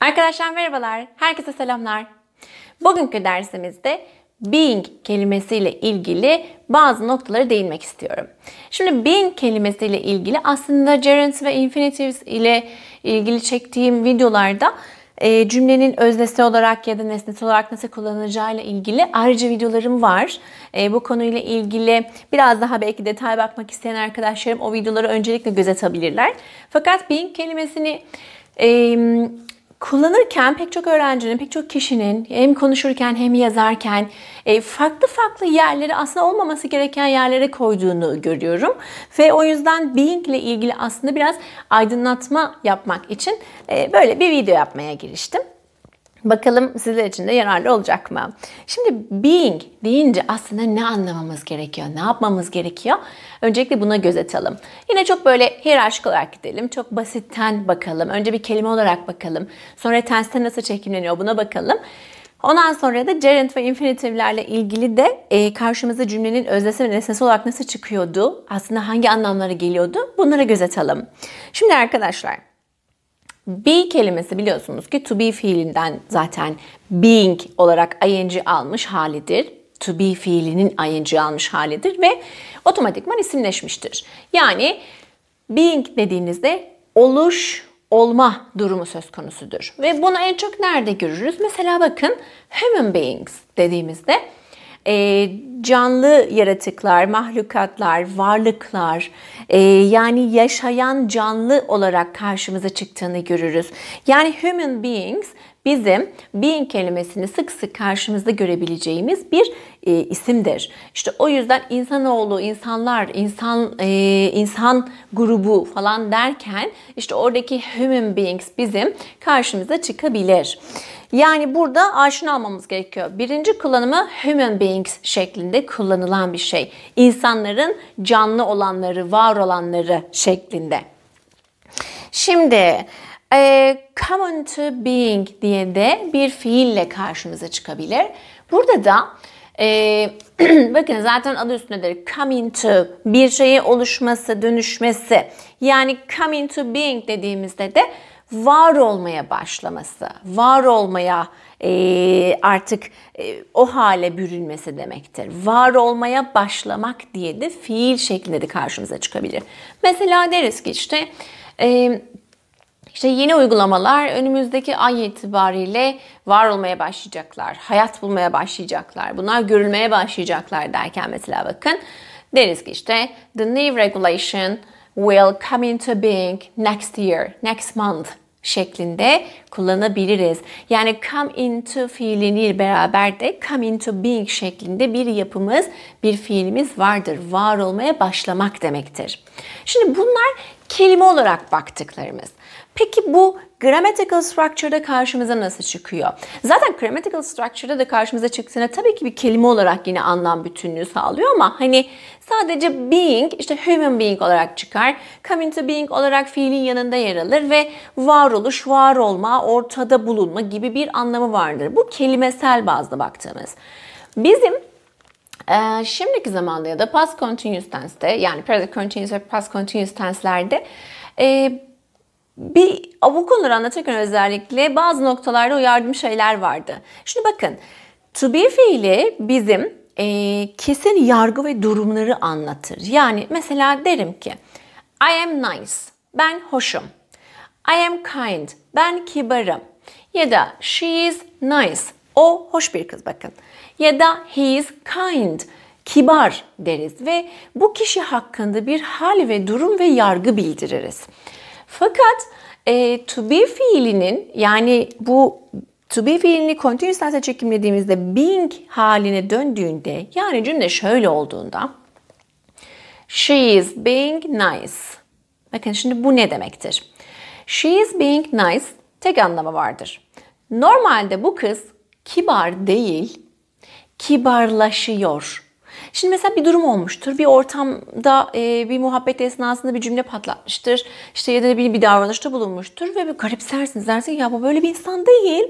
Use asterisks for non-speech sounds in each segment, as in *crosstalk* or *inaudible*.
Arkadaşlar merhabalar, herkese selamlar. Bugünkü dersimizde being kelimesiyle ilgili bazı noktalara değinmek istiyorum. Şimdi being kelimesiyle ilgili aslında gerunds ve infinitives ile ilgili çektiğim videolarda e, cümlenin öznesi olarak ya da nesnesi olarak nasıl kullanılacağıyla ilgili ayrıca videolarım var. E, bu konuyla ilgili biraz daha belki detay bakmak isteyen arkadaşlarım o videoları öncelikle göz atabilirler. Fakat being kelimesini e, kullanırken pek çok öğrencinin, pek çok kişinin hem konuşurken hem yazarken e, farklı farklı yerleri aslında olmaması gereken yerlere koyduğunu görüyorum. Ve o yüzden being ile ilgili aslında biraz aydınlatma yapmak için e, böyle bir video yapmaya giriştim. Bakalım sizler için de yararlı olacak mı? Şimdi being deyince aslında ne anlamamız gerekiyor? Ne yapmamız gerekiyor? Öncelikle buna göz atalım. Yine çok böyle hiyerarşik olarak gidelim. Çok basitten bakalım. Önce bir kelime olarak bakalım. Sonra tense'te nasıl çekimleniyor buna bakalım. Ondan sonra da gerund ve infinitivlerle ilgili de e, karşımıza cümlenin öznesi ve nesnesi olarak nasıl çıkıyordu? Aslında hangi anlamlara geliyordu? Bunlara göz atalım. Şimdi arkadaşlar Be kelimesi biliyorsunuz ki to be fiilinden zaten being olarak ing almış halidir to be fiilinin ing almış halidir ve otomatikman isimleşmiştir. Yani being dediğinizde oluş, olma durumu söz konusudur. Ve bunu en çok nerede görürüz? Mesela bakın human beings dediğimizde e, canlı yaratıklar, mahlukatlar, varlıklar e, yani yaşayan canlı olarak karşımıza çıktığını görürüz. Yani human beings bizim being kelimesini sık sık karşımızda görebileceğimiz bir e, isimdir. İşte o yüzden insanoğlu, insanlar, insan e, insan grubu falan derken işte oradaki human beings bizim karşımıza çıkabilir. Yani burada aşina olmamız gerekiyor. Birinci kullanımı human beings şeklinde kullanılan bir şey. İnsanların canlı olanları, var olanları şeklinde. Şimdi e, come into being diye de bir fiille karşımıza çıkabilir. Burada da e, *clears throat* bakın zaten adı üstünde de Come into bir şeyin oluşması, dönüşmesi. Yani come into being dediğimizde de var olmaya başlaması, var olmaya e, artık e, o hale bürünmesi demektir. Var olmaya başlamak diye de fiil şeklinde de karşımıza çıkabilir. Mesela deriz ki işte e, işte yeni uygulamalar önümüzdeki ay itibariyle var olmaya başlayacaklar, hayat bulmaya başlayacaklar, bunlar görülmeye başlayacaklar derken mesela bakın deriz ki işte the new regulation will come into being next year, next month şeklinde kullanabiliriz. Yani come into fiilini beraber de come into being şeklinde bir yapımız, bir fiilimiz vardır. Var olmaya başlamak demektir. Şimdi bunlar kelime olarak baktıklarımız. Peki bu grammatical structure'da karşımıza nasıl çıkıyor? Zaten grammatical structure'da da karşımıza çıktığına tabii ki bir kelime olarak yine anlam bütünlüğü sağlıyor ama hani sadece being işte human being olarak çıkar. Coming to being olarak fiilin yanında yer alır ve varoluş, var olma, ortada bulunma gibi bir anlamı vardır. Bu kelimesel bazda baktığımız. Bizim ee, şimdiki zamanda ya da past continuous tense'te yani present continuous ve past continuous tense'lerde e, bir bu konuları anlatırken özellikle bazı noktalarda uyardığım şeyler vardı. Şimdi bakın to be fiili bizim e, kesin yargı ve durumları anlatır. Yani mesela derim ki I am nice, ben hoşum. I am kind, ben kibarım. Ya da she is nice, o hoş bir kız bakın ya da he is kind, kibar deriz ve bu kişi hakkında bir hal ve durum ve yargı bildiririz. Fakat e, to be fiilinin yani bu to be fiilini continuous tense çekimlediğimizde being haline döndüğünde yani cümle şöyle olduğunda She is being nice. Bakın şimdi bu ne demektir? She is being nice tek anlamı vardır. Normalde bu kız kibar değil, kibarlaşıyor. Şimdi mesela bir durum olmuştur. Bir ortamda e, bir muhabbet esnasında bir cümle patlatmıştır. İşte ya da bir, bir davranışta bulunmuştur ve bir garipsersiniz. Dersiniz ya bu böyle bir insan değil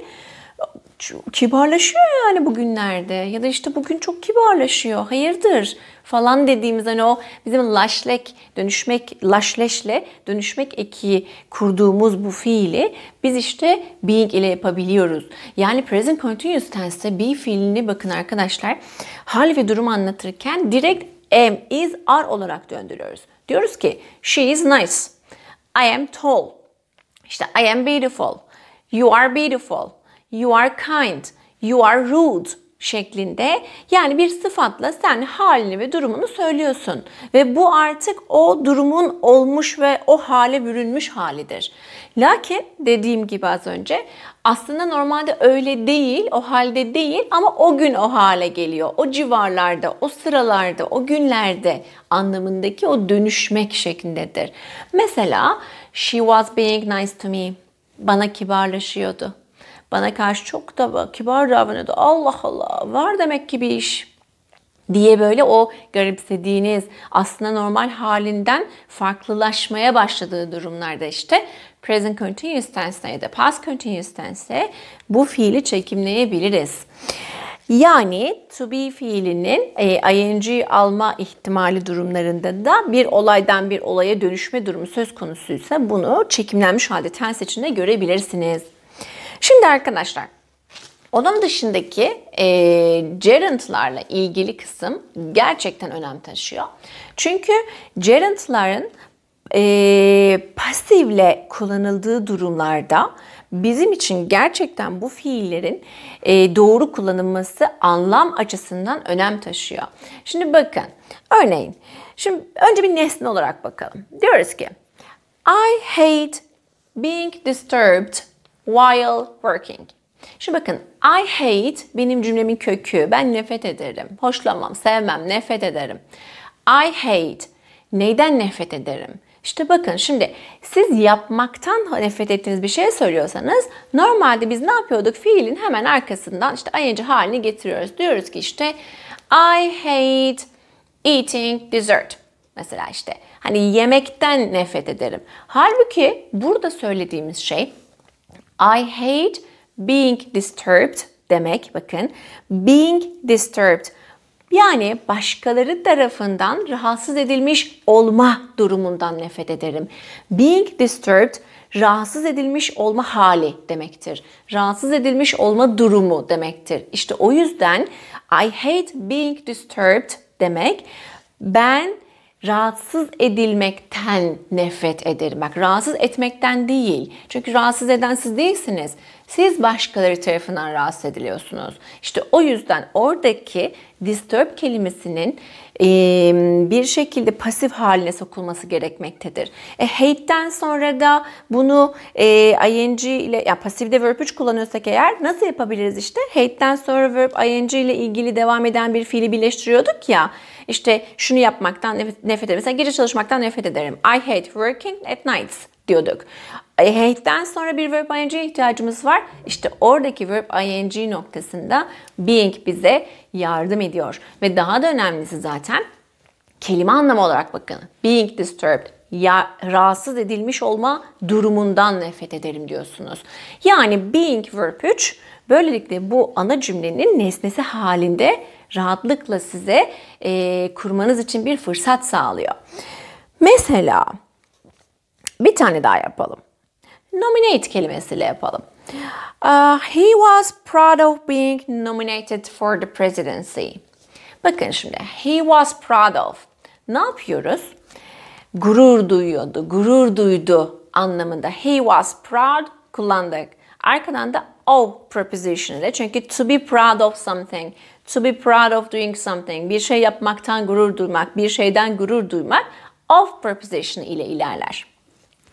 kibarlaşıyor yani bugünlerde ya da işte bugün çok kibarlaşıyor hayırdır falan dediğimiz hani o bizim laşlek dönüşmek laşleşle dönüşmek eki kurduğumuz bu fiili biz işte being ile yapabiliyoruz. Yani present continuous tense'te be fiilini bakın arkadaşlar hal ve durum anlatırken direkt am, is, are olarak döndürüyoruz. Diyoruz ki she is nice. I am tall. İşte I am beautiful. You are beautiful you are kind, you are rude şeklinde yani bir sıfatla sen halini ve durumunu söylüyorsun ve bu artık o durumun olmuş ve o hale bürünmüş halidir. Lakin dediğim gibi az önce aslında normalde öyle değil, o halde değil ama o gün o hale geliyor. O civarlarda, o sıralarda, o günlerde anlamındaki o dönüşmek şeklindedir. Mesela she was being nice to me. Bana kibarlaşıyordu bana karşı çok da kibar davranıyordu. Allah Allah var demek ki bir iş diye böyle o garipsediğiniz aslında normal halinden farklılaşmaya başladığı durumlarda işte present continuous tense ya da past continuous tense e bu fiili çekimleyebiliriz. Yani to be fiilinin e, ing alma ihtimali durumlarında da bir olaydan bir olaya dönüşme durumu söz konusuysa bunu çekimlenmiş halde tense içinde görebilirsiniz. Şimdi arkadaşlar onun dışındaki e, gerundlarla ilgili kısım gerçekten önem taşıyor. Çünkü gerundların e, pasifle kullanıldığı durumlarda bizim için gerçekten bu fiillerin e, doğru kullanılması anlam açısından önem taşıyor. Şimdi bakın örneğin şimdi önce bir nesne olarak bakalım. Diyoruz ki I hate being disturbed while working. Şimdi bakın I hate benim cümlemin kökü. Ben nefret ederim. hoşlamam, sevmem, nefret ederim. I hate. Neyden nefret ederim? İşte bakın şimdi siz yapmaktan nefret ettiğiniz bir şey söylüyorsanız normalde biz ne yapıyorduk? Fiilin hemen arkasından işte ing halini getiriyoruz. Diyoruz ki işte I hate eating dessert. Mesela işte hani yemekten nefret ederim. Halbuki burada söylediğimiz şey I hate being disturbed demek bakın. Being disturbed yani başkaları tarafından rahatsız edilmiş olma durumundan nefret ederim. Being disturbed rahatsız edilmiş olma hali demektir. Rahatsız edilmiş olma durumu demektir. İşte o yüzden I hate being disturbed demek ben rahatsız edilmekten nefret ederim. Bak rahatsız etmekten değil. Çünkü rahatsız eden siz değilsiniz. Siz başkaları tarafından rahatsız ediliyorsunuz. İşte o yüzden oradaki disturb kelimesinin bir şekilde pasif haline sokulması gerekmektedir. E, hate'den sonra da bunu e, ing ile ya yani pasifde verb 3 kullanıyorsak eğer nasıl yapabiliriz işte? Hate'den sonra verb ing ile ilgili devam eden bir fiili birleştiriyorduk ya. İşte şunu yapmaktan nefret, nefret ederim. Mesela gece çalışmaktan nefret ederim. I hate working at nights diyorduk. E, Hate'den sonra bir verb ing ihtiyacımız var. İşte oradaki verb ing noktasında being bize yardım ediyor. Ve daha da önemlisi zaten kelime anlamı olarak bakın. Being disturbed ya rahatsız edilmiş olma durumundan nefret ederim diyorsunuz. Yani being verb 3 böylelikle bu ana cümlenin nesnesi halinde rahatlıkla size e, kurmanız için bir fırsat sağlıyor. Mesela bir tane daha yapalım. Nominate kelimesiyle yapalım. Uh, he was proud of being nominated for the presidency. Bakın şimdi he was proud of. Ne yapıyoruz? Gurur duyuyordu, gurur duydu anlamında. He was proud kullandık. Arkadan da of preposition ile çünkü to be proud of something, to be proud of doing something, bir şey yapmaktan gurur duymak, bir şeyden gurur duymak of preposition ile ilerler.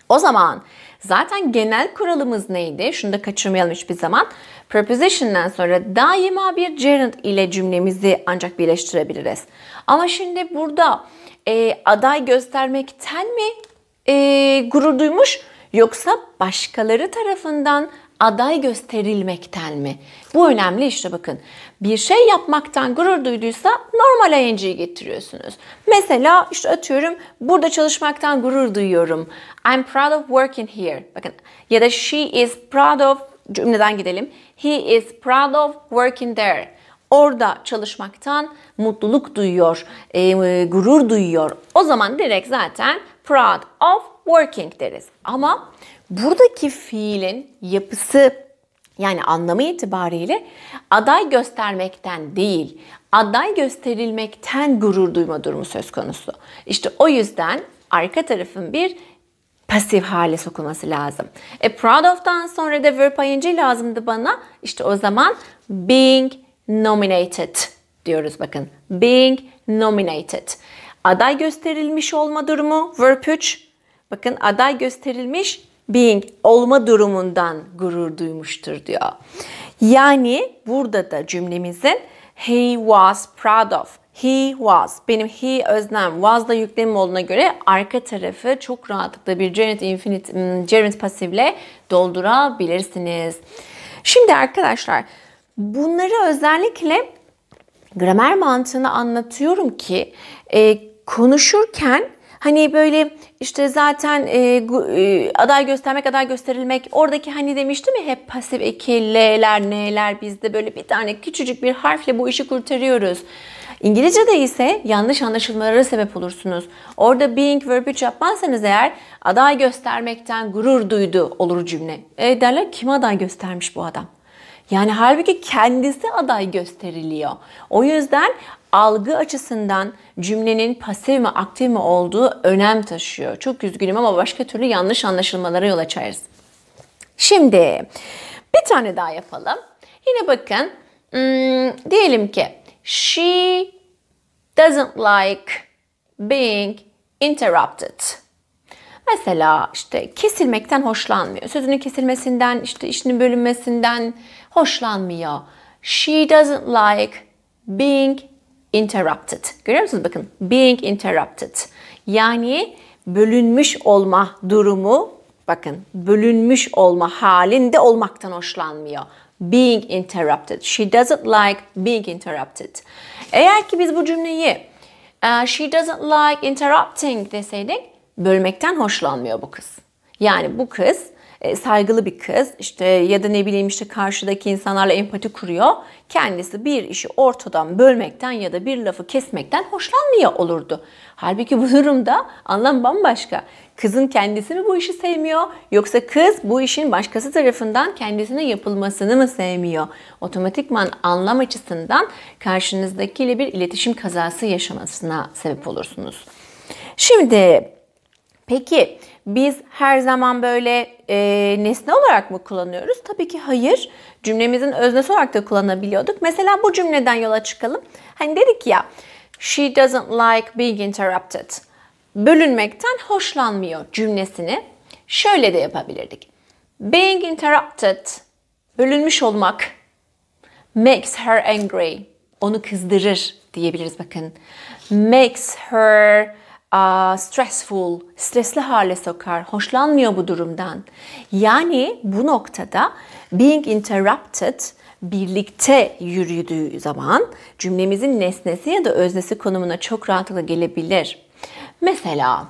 O zaman zaten genel kuralımız neydi? Şunu da kaçırmayalım hiçbir zaman. Preposition'dan sonra daima bir gerund ile cümlemizi ancak birleştirebiliriz. Ama şimdi burada e, aday göstermekten mi e, gurur duymuş yoksa başkaları tarafından aday gösterilmekten mi? Bu önemli işte bakın. Bir şey yapmaktan gurur duyduysa normal ING'yi getiriyorsunuz. Mesela işte atıyorum burada çalışmaktan gurur duyuyorum. I'm proud of working here. Bakın ya da she is proud of cümleden gidelim. He is proud of working there. Orada çalışmaktan mutluluk duyuyor, e, gurur duyuyor. O zaman direkt zaten proud of working deriz. Ama Buradaki fiilin yapısı yani anlamı itibariyle aday göstermekten değil, aday gösterilmekten gurur duyma durumu söz konusu. İşte o yüzden arka tarafın bir pasif hale sokulması lazım. E proud of'tan sonra da verb ayıncı lazımdı bana. İşte o zaman being nominated diyoruz bakın. Being nominated. Aday gösterilmiş olma durumu verb 3. Bakın aday gösterilmiş being olma durumundan gurur duymuştur diyor. Yani burada da cümlemizin he was proud of. He was. Benim he öznem was da yüklemim olduğuna göre arka tarafı çok rahatlıkla bir gerund, infinite, hmm, gerund pasifle doldurabilirsiniz. Şimdi arkadaşlar bunları özellikle gramer mantığını anlatıyorum ki e, konuşurken hani böyle işte zaten e, e, aday göstermek, aday gösterilmek. Oradaki hani demiştim ya hep pasif eki, L'ler, bizde böyle bir tane küçücük bir harfle bu işi kurtarıyoruz. İngilizce'de ise yanlış anlaşılmalara sebep olursunuz. Orada being verb 3 yapmazsanız eğer aday göstermekten gurur duydu olur cümle. E derler kim aday göstermiş bu adam? Yani halbuki kendisi aday gösteriliyor. O yüzden algı açısından cümlenin pasif mi aktif mi olduğu önem taşıyor. Çok üzgünüm ama başka türlü yanlış anlaşılmalara yol açarız. Şimdi bir tane daha yapalım. Yine bakın hmm, diyelim ki she doesn't like being interrupted. Mesela işte kesilmekten hoşlanmıyor. Sözünün kesilmesinden, işte işinin bölünmesinden hoşlanmıyor. She doesn't like being interrupted. Görüyor musunuz? Bakın being interrupted. Yani bölünmüş olma durumu bakın bölünmüş olma halinde olmaktan hoşlanmıyor. Being interrupted. She doesn't like being interrupted. Eğer ki biz bu cümleyi e, she doesn't like interrupting deseydik bölmekten hoşlanmıyor bu kız. Yani bu kız e, saygılı bir kız işte ya da ne bileyim işte karşıdaki insanlarla empati kuruyor kendisi bir işi ortadan bölmekten ya da bir lafı kesmekten hoşlanmıyor olurdu. Halbuki bu durumda anlam bambaşka. Kızın kendisi mi bu işi sevmiyor yoksa kız bu işin başkası tarafından kendisine yapılmasını mı sevmiyor? Otomatikman anlam açısından karşınızdakiyle bir iletişim kazası yaşamasına sebep olursunuz. Şimdi peki biz her zaman böyle e, nesne olarak mı kullanıyoruz? Tabii ki hayır. Cümlemizin öznesi olarak da kullanabiliyorduk. Mesela bu cümleden yola çıkalım. Hani dedik ya, she doesn't like being interrupted. Bölünmekten hoşlanmıyor cümlesini. Şöyle de yapabilirdik. Being interrupted, bölünmüş olmak makes her angry. Onu kızdırır diyebiliriz bakın. Makes her stressful, stresli hale sokar, hoşlanmıyor bu durumdan. Yani bu noktada being interrupted birlikte yürüdüğü zaman cümlemizin nesnesi ya da öznesi konumuna çok rahatlıkla gelebilir. Mesela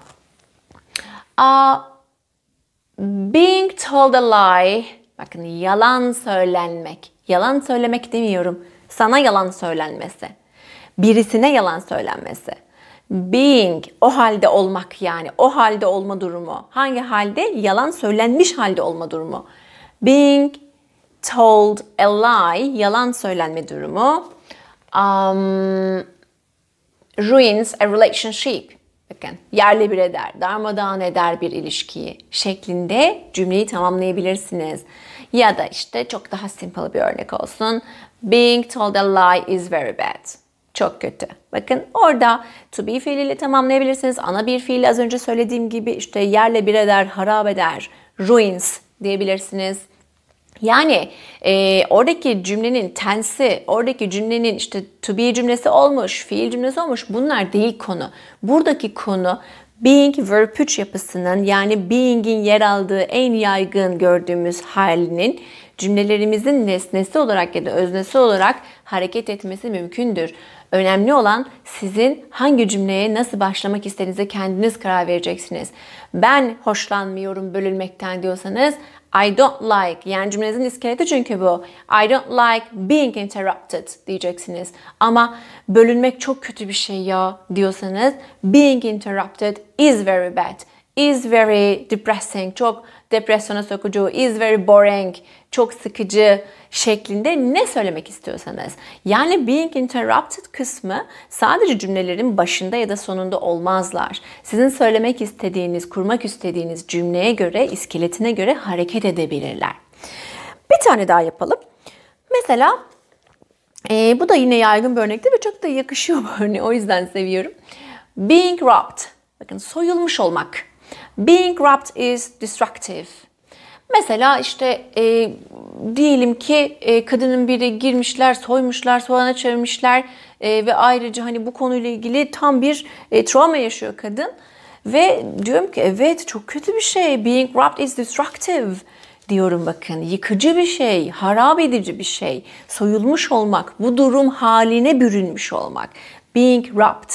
being told a lie bakın yalan söylenmek. Yalan söylemek demiyorum. Sana yalan söylenmesi. Birisine yalan söylenmesi Being o halde olmak yani o halde olma durumu. Hangi halde? Yalan söylenmiş halde olma durumu. Being told a lie yalan söylenme durumu. Um, ruins a relationship. Bakın yerle bir eder, darmadağın eder bir ilişkiyi şeklinde cümleyi tamamlayabilirsiniz. Ya da işte çok daha simple bir örnek olsun. Being told a lie is very bad çok kötü. Bakın orada to be fiiliyle tamamlayabilirsiniz. Ana bir fiil az önce söylediğim gibi işte yerle bir eder, harap eder, ruins diyebilirsiniz. Yani e, oradaki cümlenin tensi, oradaki cümlenin işte to be cümlesi olmuş, fiil cümlesi olmuş bunlar değil konu. Buradaki konu being verb 3 yapısının yani being'in yer aldığı en yaygın gördüğümüz halinin cümlelerimizin nesnesi olarak ya da öznesi olarak hareket etmesi mümkündür. Önemli olan sizin hangi cümleye nasıl başlamak istediğinize kendiniz karar vereceksiniz. Ben hoşlanmıyorum bölünmekten diyorsanız I don't like yani cümlenizin iskeleti çünkü bu. I don't like being interrupted diyeceksiniz. Ama bölünmek çok kötü bir şey ya diyorsanız being interrupted is very bad. Is very depressing. Çok depresyona sokucu, is very boring, çok sıkıcı şeklinde ne söylemek istiyorsanız. Yani being interrupted kısmı sadece cümlelerin başında ya da sonunda olmazlar. Sizin söylemek istediğiniz, kurmak istediğiniz cümleye göre, iskeletine göre hareket edebilirler. Bir tane daha yapalım. Mesela e, bu da yine yaygın bir örnekti ve çok da yakışıyor bu örneği. O yüzden seviyorum. Being robbed. Bakın soyulmuş olmak. Being wrapped is destructive. Mesela işte e, diyelim ki e, kadının biri girmişler, soymuşlar, soğana çevirmişler e, ve ayrıca hani bu konuyla ilgili tam bir e, travma yaşıyor kadın. Ve diyorum ki evet çok kötü bir şey. Being wrapped is destructive diyorum bakın. Yıkıcı bir şey, harap edici bir şey. Soyulmuş olmak, bu durum haline bürünmüş olmak. Being wrapped.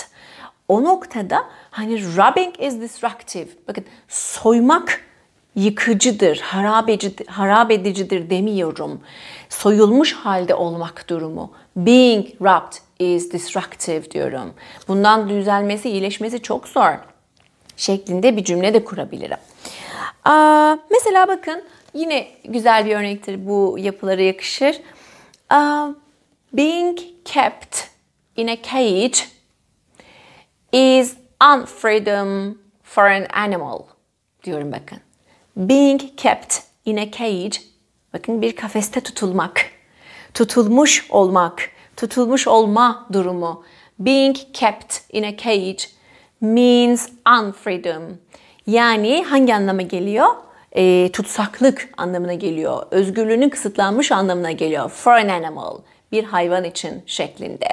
O noktada Hani rubbing is destructive. Bakın soymak yıkıcıdır, harabecidir, harap edicidir demiyorum. Soyulmuş halde olmak durumu. Being rubbed is destructive diyorum. Bundan düzelmesi, iyileşmesi çok zor şeklinde bir cümle de kurabilirim. Aa, mesela bakın yine güzel bir örnektir bu yapılara yakışır. Aa, being kept in a cage is on freedom for an animal diyorum bakın. Being kept in a cage. Bakın bir kafeste tutulmak. Tutulmuş olmak. Tutulmuş olma durumu. Being kept in a cage means unfreedom. Yani hangi anlama geliyor? E, tutsaklık anlamına geliyor. Özgürlüğünün kısıtlanmış anlamına geliyor. For an animal. Bir hayvan için şeklinde.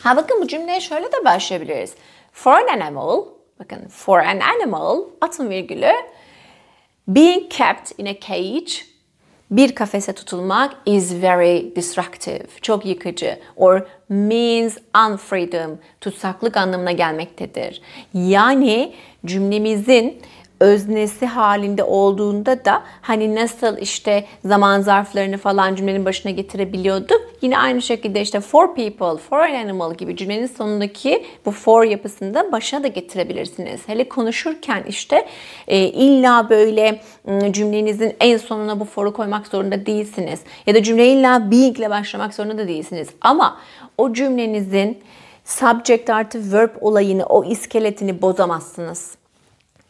Ha bakın bu cümleye şöyle de başlayabiliriz. For an animal, bakın for an animal, atın virgülü, being kept in a cage, bir kafese tutulmak is very destructive, çok yıkıcı or means unfreedom, tutsaklık anlamına gelmektedir. Yani cümlemizin öznesi halinde olduğunda da hani nasıl işte zaman zarflarını falan cümlenin başına getirebiliyordu. Yine aynı şekilde işte for people, for an animal gibi cümlenin sonundaki bu for yapısında başına da getirebilirsiniz. Hele konuşurken işte e, illa böyle ıı, cümlenizin en sonuna bu for'u koymak zorunda değilsiniz. Ya da cümle illa being ile başlamak zorunda da değilsiniz. Ama o cümlenizin subject artı verb olayını, o iskeletini bozamazsınız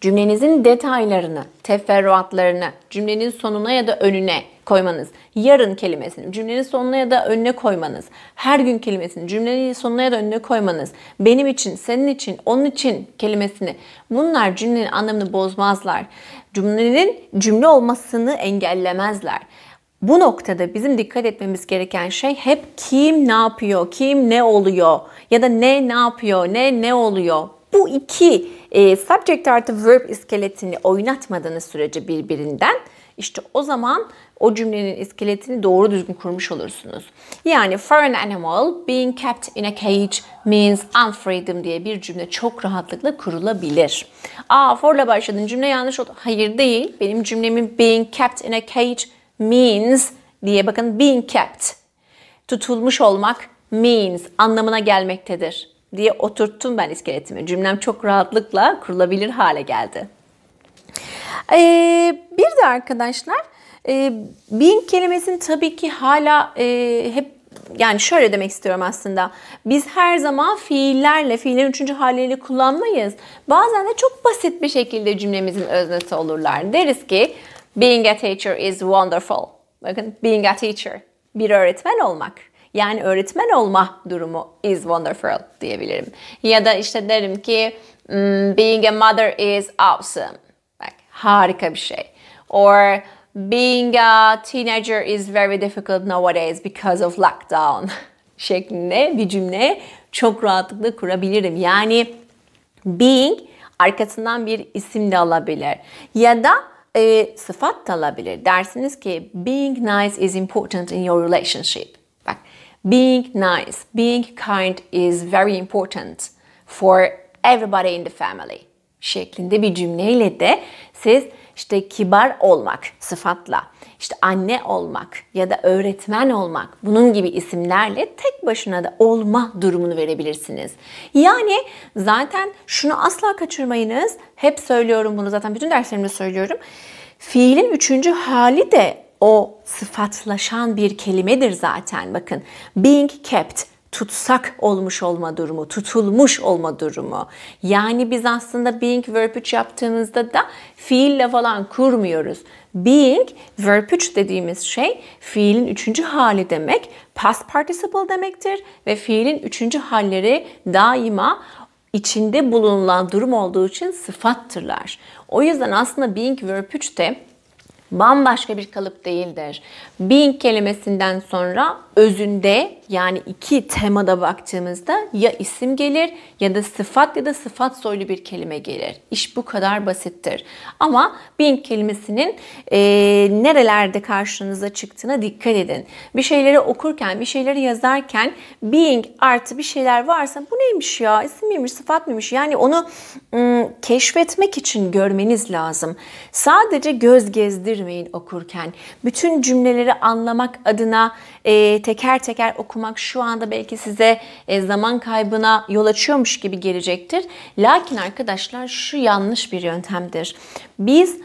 cümlenizin detaylarını, teferruatlarını cümlenin sonuna ya da önüne koymanız, yarın kelimesini cümlenin sonuna ya da önüne koymanız, her gün kelimesini cümlenin sonuna ya da önüne koymanız, benim için, senin için, onun için kelimesini bunlar cümlenin anlamını bozmazlar. Cümlenin cümle olmasını engellemezler. Bu noktada bizim dikkat etmemiz gereken şey hep kim ne yapıyor, kim ne oluyor ya da ne ne yapıyor, ne ne oluyor bu iki e, subject artı verb iskeletini oynatmadığınız sürece birbirinden işte o zaman o cümlenin iskeletini doğru düzgün kurmuş olursunuz. Yani for an animal being kept in a cage means unfreedom diye bir cümle çok rahatlıkla kurulabilir. Aa for'la başladın cümle yanlış oldu. Hayır değil. Benim cümlemin being kept in a cage means diye bakın being kept tutulmuş olmak means anlamına gelmektedir diye oturttum ben iskeletimi. Cümlem çok rahatlıkla kurulabilir hale geldi. Ee, bir de arkadaşlar e, bin kelimesini tabii ki hala e, hep yani şöyle demek istiyorum aslında. Biz her zaman fiillerle, fiillerin üçüncü haliyle kullanmayız. Bazen de çok basit bir şekilde cümlemizin öznesi olurlar. Deriz ki being a teacher is wonderful. Bakın being a teacher bir öğretmen olmak yani öğretmen olma durumu is wonderful diyebilirim. Ya da işte derim ki hmm, being a mother is awesome. Bak harika bir şey. Or being a teenager is very difficult nowadays because of lockdown *laughs* şeklinde bir cümle çok rahatlıkla kurabilirim. Yani being arkasından bir isim de alabilir ya da e, sıfat da alabilir. Dersiniz ki being nice is important in your relationship. Being nice, being kind is very important for everybody in the family şeklinde bir cümleyle de siz işte kibar olmak sıfatla, işte anne olmak ya da öğretmen olmak bunun gibi isimlerle tek başına da olma durumunu verebilirsiniz. Yani zaten şunu asla kaçırmayınız. Hep söylüyorum bunu zaten bütün derslerimde söylüyorum. Fiilin üçüncü hali de o sıfatlaşan bir kelimedir zaten bakın. Being kept tutsak olmuş olma durumu, tutulmuş olma durumu. Yani biz aslında being verb 3 yaptığımızda da fiille falan kurmuyoruz. Being verb 3 dediğimiz şey fiilin üçüncü hali demek, past participle demektir ve fiilin üçüncü halleri daima içinde bulunan durum olduğu için sıfattırlar. O yüzden aslında being verb 3 de bambaşka bir kalıp değildir. Being kelimesinden sonra özünde yani iki temada baktığımızda ya isim gelir ya da sıfat ya da sıfat soylu bir kelime gelir. İş bu kadar basittir. Ama being kelimesinin e, nerelerde karşınıza çıktığına dikkat edin. Bir şeyleri okurken, bir şeyleri yazarken being artı bir şeyler varsa bu neymiş ya? İsim miymiş, sıfat mıymış? Yani onu ım, keşfetmek için görmeniz lazım. Sadece göz gezdirmeyin okurken. Bütün cümleleri anlamak adına e, teker teker okumak şu anda belki size e, zaman kaybına yol açıyormuş gibi gelecektir. Lakin arkadaşlar şu yanlış bir yöntemdir. Biz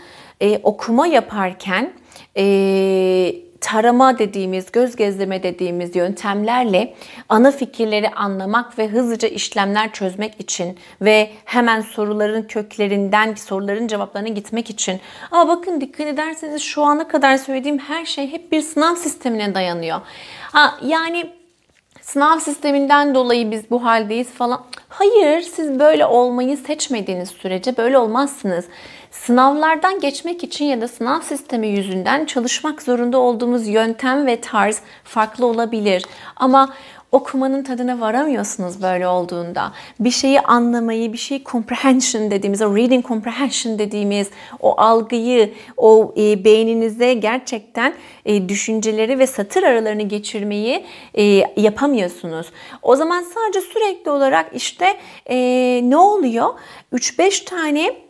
e, okuma yaparken e, tarama dediğimiz, göz gezdirme dediğimiz yöntemlerle ana fikirleri anlamak ve hızlıca işlemler çözmek için ve hemen soruların köklerinden soruların cevaplarına gitmek için. Ama bakın dikkat ederseniz şu ana kadar söylediğim her şey hep bir sınav sistemine dayanıyor. Ha, yani sınav sisteminden dolayı biz bu haldeyiz falan. Hayır siz böyle olmayı seçmediğiniz sürece böyle olmazsınız. Sınavlardan geçmek için ya da sınav sistemi yüzünden çalışmak zorunda olduğumuz yöntem ve tarz farklı olabilir. Ama okumanın tadına varamıyorsunuz böyle olduğunda. Bir şeyi anlamayı, bir şeyi comprehension dediğimiz, o reading comprehension dediğimiz o algıyı, o e, beyninize gerçekten e, düşünceleri ve satır aralarını geçirmeyi e, yapamıyorsunuz. O zaman sadece sürekli olarak işte e, ne oluyor? 3-5 tane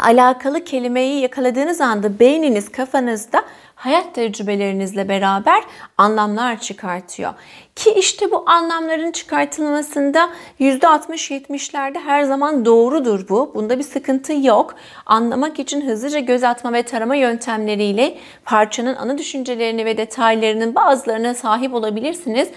alakalı kelimeyi yakaladığınız anda beyniniz kafanızda hayat tecrübelerinizle beraber anlamlar çıkartıyor. Ki işte bu anlamların çıkartılmasında %60-70'lerde her zaman doğrudur bu. Bunda bir sıkıntı yok. Anlamak için hızlıca göz atma ve tarama yöntemleriyle parçanın ana düşüncelerini ve detaylarının bazılarına sahip olabilirsiniz.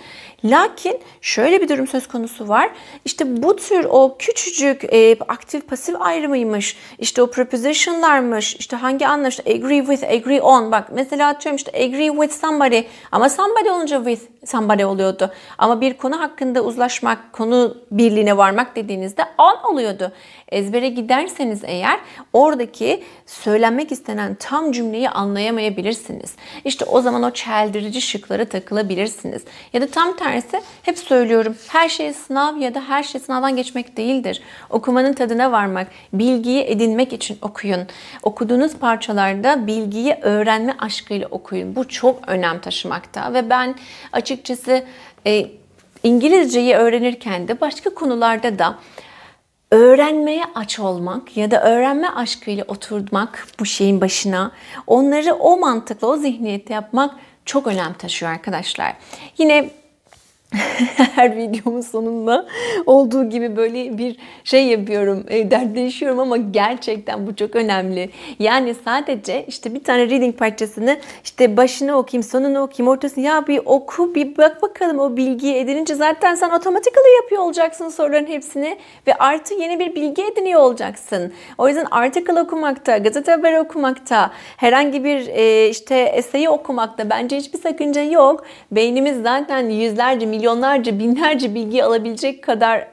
Lakin şöyle bir durum söz konusu var. İşte bu tür o küçücük e, aktif pasif ayrımıymış, işte o prepositionlarmış, işte hangi anlamda agree with, agree on. Bak mesela mesela atıyorum işte agree with somebody ama somebody olunca with somebody oluyordu. Ama bir konu hakkında uzlaşmak, konu birliğine varmak dediğinizde on oluyordu ezbere giderseniz eğer oradaki söylenmek istenen tam cümleyi anlayamayabilirsiniz. İşte o zaman o çeldirici şıklara takılabilirsiniz. Ya da tam tersi hep söylüyorum her şey sınav ya da her şey sınavdan geçmek değildir. Okumanın tadına varmak, bilgiyi edinmek için okuyun. Okuduğunuz parçalarda bilgiyi öğrenme aşkıyla okuyun. Bu çok önem taşımakta ve ben açıkçası e, İngilizceyi öğrenirken de başka konularda da öğrenmeye aç olmak ya da öğrenme aşkıyla oturmak bu şeyin başına, onları o mantıkla, o zihniyette yapmak çok önem taşıyor arkadaşlar. Yine *laughs* her videomun sonunda olduğu gibi böyle bir şey yapıyorum, e, dertleşiyorum ama gerçekten bu çok önemli. Yani sadece işte bir tane reading parçasını işte başını okuyayım, sonunu okuyayım, ortasını ya bir oku, bir bak bakalım o bilgiyi edinince zaten sen otomatikali yapıyor olacaksın soruların hepsini ve artı yeni bir bilgi ediniyor olacaksın. O yüzden article okumakta, gazete haberi okumakta, herhangi bir e, işte eseyi okumakta bence hiçbir sakınca yok. Beynimiz zaten yüzlerce, milyonlarca, binlerce bilgi alabilecek kadar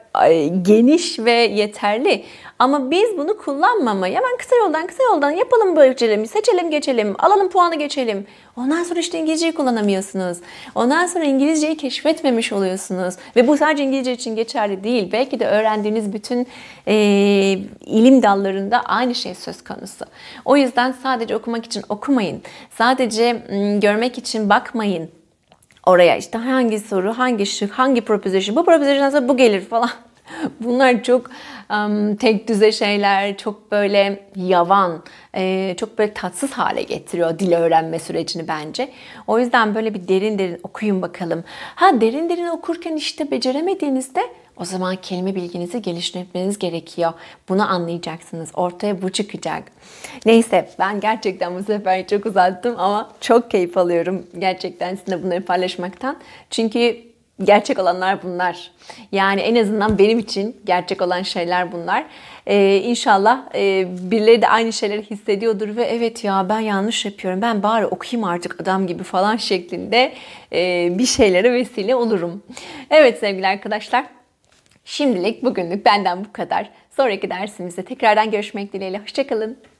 geniş ve yeterli. Ama biz bunu kullanmamaya hemen kısa yoldan kısa yoldan yapalım bölgecelemi, seçelim geçelim, alalım puanı geçelim. Ondan sonra işte İngilizceyi kullanamıyorsunuz. Ondan sonra İngilizceyi keşfetmemiş oluyorsunuz. Ve bu sadece İngilizce için geçerli değil. Belki de öğrendiğiniz bütün e, ilim dallarında aynı şey söz konusu. O yüzden sadece okumak için okumayın. Sadece m, görmek için bakmayın. Oraya işte hangi soru, hangi şık, hangi proposition, bu proposition sonra bu gelir falan. *laughs* Bunlar çok um, tek düze şeyler, çok böyle yavan, e, çok böyle tatsız hale getiriyor dil öğrenme sürecini bence. O yüzden böyle bir derin derin okuyun bakalım. Ha derin derin okurken işte beceremediğinizde o zaman kelime bilginizi geliştirmeniz gerekiyor. Bunu anlayacaksınız. Ortaya bu çıkacak. Neyse ben gerçekten bu sefer çok uzattım ama çok keyif alıyorum gerçekten sizinle bunları paylaşmaktan. Çünkü gerçek olanlar bunlar. Yani en azından benim için gerçek olan şeyler bunlar. Ee, inşallah e, birileri de aynı şeyleri hissediyordur ve evet ya ben yanlış yapıyorum ben bari okuyayım artık adam gibi falan şeklinde e, bir şeylere vesile olurum. Evet sevgili arkadaşlar Şimdilik bugünlük benden bu kadar. Sonraki dersimizde tekrardan görüşmek dileğiyle. Hoşçakalın.